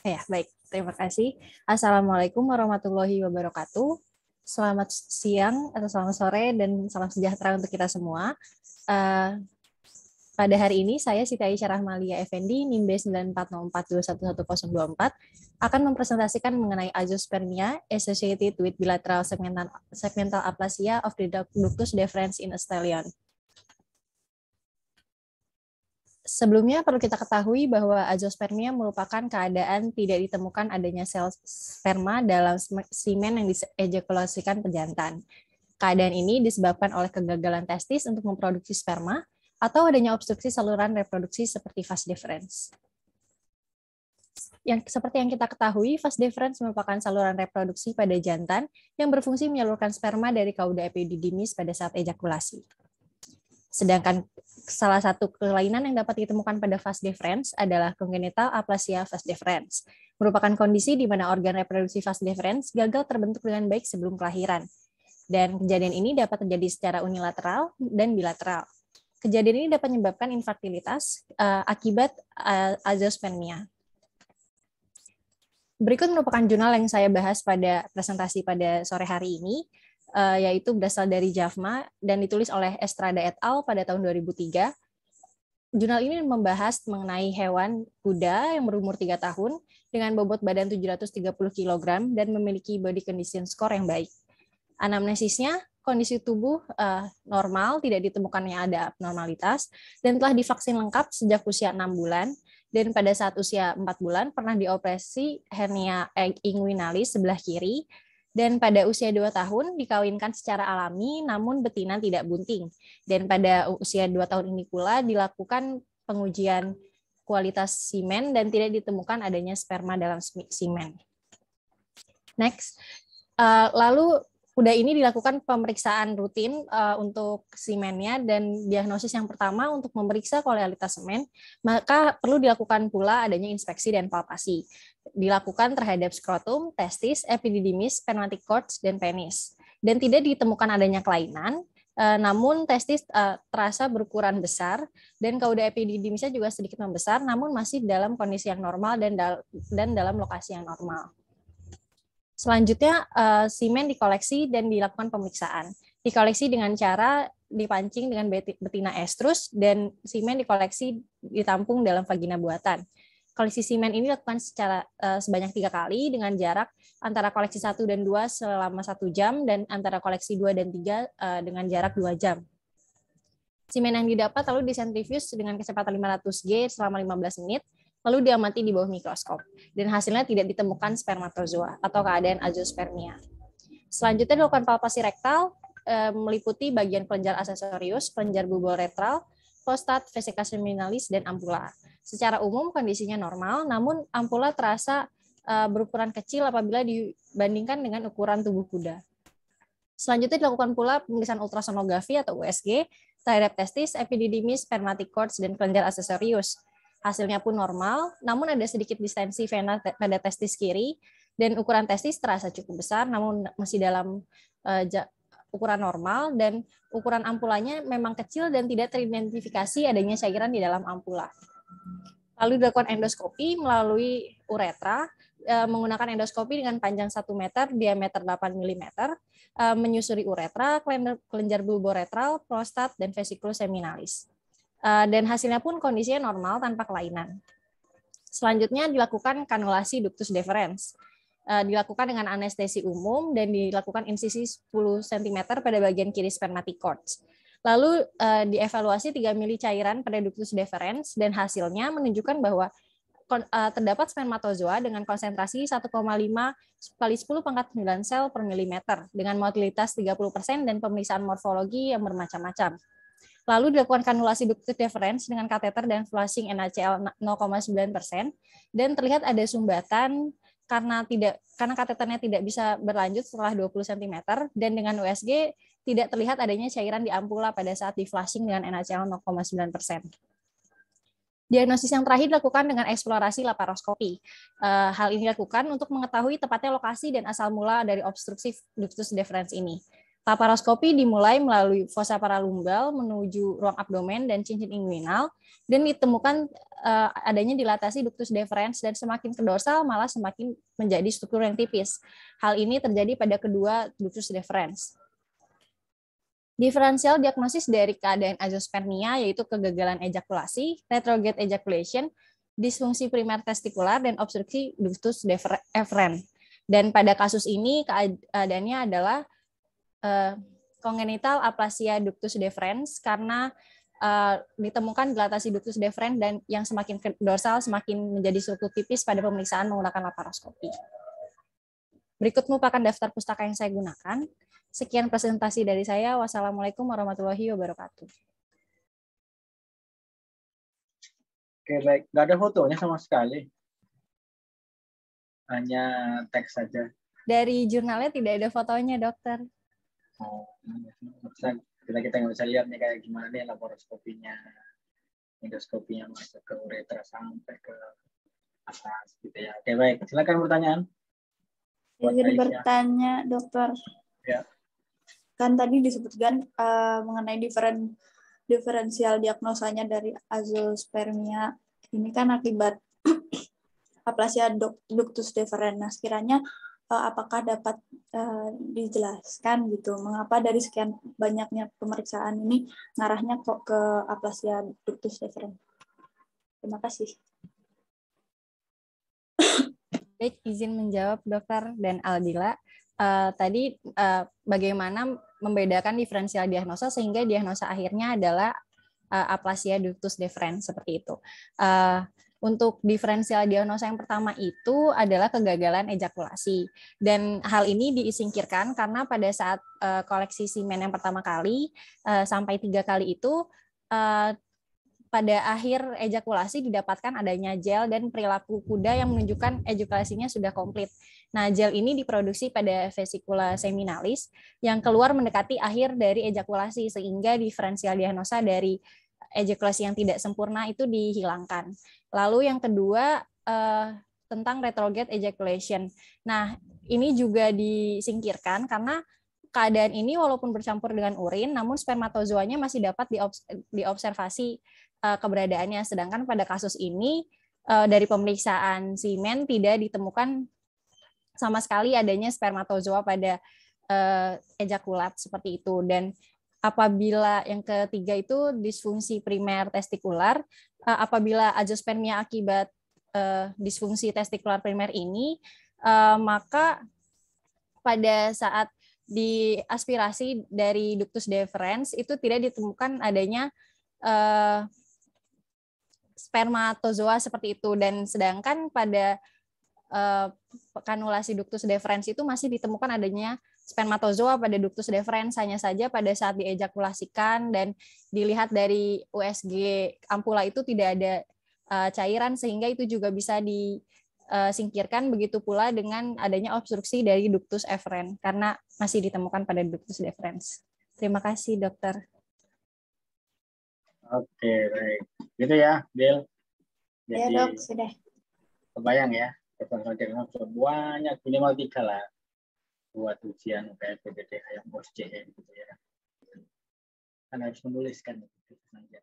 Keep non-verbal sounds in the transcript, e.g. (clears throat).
Ya, baik. Terima kasih. Assalamualaikum warahmatullahi wabarakatuh. Selamat siang atau selamat sore dan salam sejahtera untuk kita semua. Uh, pada hari ini saya Siti Aisyah Rahmalia Effendi, NIMB empat akan mempresentasikan mengenai azospermia associated with bilateral segmental, segmental aplasia of the ductus deferens in a stallion. Sebelumnya perlu kita ketahui bahwa azospermia merupakan keadaan tidak ditemukan adanya sel sperma dalam semen yang diejakulasikan pejantan. Keadaan ini disebabkan oleh kegagalan testis untuk memproduksi sperma atau adanya obstruksi saluran reproduksi seperti fast difference. Yang seperti yang kita ketahui, fast difference merupakan saluran reproduksi pada jantan yang berfungsi menyalurkan sperma dari kauda epididimis pada saat ejakulasi. Sedangkan salah satu kelainan yang dapat ditemukan pada vas deferens adalah kongenital aplasia vas deferens, merupakan kondisi di mana organ reproduksi vas deferens gagal terbentuk dengan baik sebelum kelahiran. Dan kejadian ini dapat terjadi secara unilateral dan bilateral. Kejadian ini dapat menyebabkan infertilitas uh, akibat uh, eh, azospermia. Berikut merupakan jurnal yang saya bahas pada presentasi pada sore hari ini, uh, yaitu berasal dari JAVMA dan ditulis oleh Estrada et al. pada tahun 2003. Jurnal ini membahas mengenai hewan kuda yang berumur 3 tahun dengan bobot badan 730 kg dan memiliki body condition score yang baik. Anamnesisnya, kondisi tubuh uh, normal, tidak ditemukannya ada abnormalitas, dan telah divaksin lengkap sejak usia 6 bulan, dan pada saat usia 4 bulan pernah dioperasi hernia e- inguinalis sebelah kiri, dan pada usia 2 tahun dikawinkan secara alami namun betina tidak bunting. Dan pada usia 2 tahun ini pula dilakukan pengujian kualitas semen dan tidak ditemukan adanya sperma dalam semen. Next. Eh, lalu kuda ini dilakukan pemeriksaan rutin uh, untuk semennya dan diagnosis yang pertama untuk memeriksa kualitas semen, maka perlu dilakukan pula adanya inspeksi dan palpasi. Dilakukan terhadap skrotum, testis, epididymis, pneumatic cords, dan penis. Dan tidak ditemukan adanya kelainan, Uh, namun testis uh, terasa berukuran besar dan kauda epididymisnya juga sedikit membesar, namun masih dalam kondisi yang normal dan dal dan dalam lokasi yang normal. Selanjutnya uh, simen dikoleksi dan dilakukan pemeriksaan. Dikoleksi dengan cara dipancing dengan betina estrus dan simen dikoleksi ditampung dalam vagina buatan. Koleksi simen ini dilakukan secara uh, sebanyak tiga kali dengan jarak antara koleksi satu dan dua selama satu jam dan antara koleksi dua dan tiga uh, dengan jarak dua jam. Simen yang didapat lalu disentrifuse dengan kecepatan 500G selama 15 menit lalu diamati di bawah mikroskop, dan hasilnya tidak ditemukan spermatozoa atau keadaan azospermia. Selanjutnya dilakukan palpasi rektal, eh, meliputi bagian kelenjar asesorius, kelenjar bubol retral, prostat, vesika seminalis, dan ampula. Secara umum kondisinya normal, namun ampula terasa eh, berukuran kecil apabila dibandingkan dengan ukuran tubuh kuda. Selanjutnya dilakukan pula pemeriksaan ultrasonografi atau USG terhadap testis, epididymis, cords dan kelenjar asesorius hasilnya pun normal, namun ada sedikit distensi vena pada testis kiri dan ukuran testis terasa cukup besar, namun masih dalam uh, ukuran normal dan ukuran ampulanya memang kecil dan tidak teridentifikasi adanya cairan di dalam ampula. Lalu dilakukan endoskopi melalui uretra eh, menggunakan endoskopi dengan panjang 1 meter, diameter 8 mm, eh, menyusuri uretra, kelenjar bulboretral, prostat, dan vesikulus seminalis. Eh, dan hasilnya pun kondisinya normal tanpa kelainan. Selanjutnya dilakukan kanulasi ductus deferens. Eh, dilakukan dengan anestesi umum dan dilakukan insisi 10 cm pada bagian kiri spermaticords. Lalu eh, dievaluasi 3 mili cairan pada ductus deferens dan hasilnya menunjukkan bahwa terdapat spermatozoa dengan konsentrasi 1,5 kali 10 pangkat 9 sel per milimeter dengan motilitas 30% dan pemeriksaan morfologi yang bermacam-macam. Lalu dilakukan kanulasi ductus deferens dengan kateter dan flushing NaCl 0,9% dan terlihat ada sumbatan karena tidak karena kateternya tidak bisa berlanjut setelah 20 cm dan dengan USG tidak terlihat adanya cairan di ampula pada saat di flushing dengan NaCl 0,9%. Diagnosis yang terakhir dilakukan dengan eksplorasi laparoskopi. Eh, hal ini dilakukan untuk mengetahui tepatnya lokasi dan asal mula dari obstruksi ductus deferens ini. Laparoskopi dimulai melalui fossa paralumbal menuju ruang abdomen dan cincin inguinal dan ditemukan eh, adanya dilatasi ductus deferens dan semakin ke dorsal malah semakin menjadi struktur yang tipis. Hal ini terjadi pada kedua ductus deferens. Diferensial diagnosis dari keadaan azospermia yaitu kegagalan ejakulasi, retrograde ejaculation, disfungsi primer testikular dan obstruksi ductus deferens. Dan pada kasus ini keadaannya adalah uh, eh, kongenital aplasia ductus deferens karena uh, ditemukan dilatasi ductus deferens dan yang semakin dorsal semakin menjadi struktur tipis pada pemeriksaan menggunakan laparoskopi. Berikut merupakan daftar pustaka yang saya gunakan. Sekian presentasi dari saya. Wassalamualaikum warahmatullahi wabarakatuh. Oke, baik. Nggak ada fotonya sama sekali. Hanya teks saja. Dari jurnalnya tidak ada fotonya, dokter. Maksudnya kita kita nggak bisa lihat nih kayak gimana nih laparoskopinya, endoskopinya masuk ke uretra sampai ke atas gitu ya. Oke baik, silakan pertanyaan. ingin bertanya dokter. Ya. Kan tadi disebutkan uh, mengenai diferen diferensial diagnosanya dari azospermia ini kan akibat (clears throat) aplasia ductus deferens. Kiranya Eh, apakah dapat uh, dijelaskan gitu mengapa dari sekian banyaknya pemeriksaan ini ngarahnya kok ke aplasia ductus deferens. Terima kasih. Baik, izin menjawab dokter dan Aldila. Uh, tadi uh, bagaimana membedakan diferensial diagnosa sehingga diagnosa akhirnya adalah uh, aplasia ductus deferens seperti itu. Uh, untuk diferensial diagnosa yang pertama itu adalah kegagalan ejakulasi. Dan hal ini disingkirkan karena pada saat uh, koleksi semen yang pertama kali uh, sampai tiga kali itu uh, pada akhir ejakulasi didapatkan adanya gel dan perilaku kuda yang menunjukkan ejakulasinya sudah komplit. Nah, gel ini diproduksi pada vesikula seminalis yang keluar mendekati akhir dari ejakulasi sehingga diferensial diagnosa dari ejakulasi yang tidak sempurna itu dihilangkan. Lalu yang kedua eh, tentang retrograde ejaculation. Nah, ini juga disingkirkan karena keadaan ini walaupun bercampur dengan urin, namun spermatozoanya masih dapat diobs diobservasi uh, keberadaannya. Sedangkan pada kasus ini uh, dari pemeriksaan semen tidak ditemukan sama sekali adanya spermatozoa pada uh, ejakulat seperti itu. Dan apabila yang ketiga itu disfungsi primer testikular eh, apabila azospermia akibat eh, disfungsi testikular primer ini eh, maka pada saat diaspirasi dari ductus deferens itu tidak ditemukan adanya uh, spermatozoa seperti itu dan sedangkan pada uh, kanulasi ductus deferens itu masih ditemukan adanya spermatozoa pada ductus deferens hanya saja pada saat diejakulasikan dan dilihat dari USG ampula itu tidak ada uh, cairan sehingga itu juga bisa disingkirkan eh, begitu pula dengan adanya obstruksi dari ductus efferent karena masih ditemukan pada ductus deferens. Terima kasih dokter. Oke, baik. Gitu ya, Bill. Ya, Jadi, ya, dok, sudah. Kebayang ya, dokter banyak, minimal tiga lah buat ujian UPN PBTH yang bos CN gitu ya kan harus menuliskan itu saja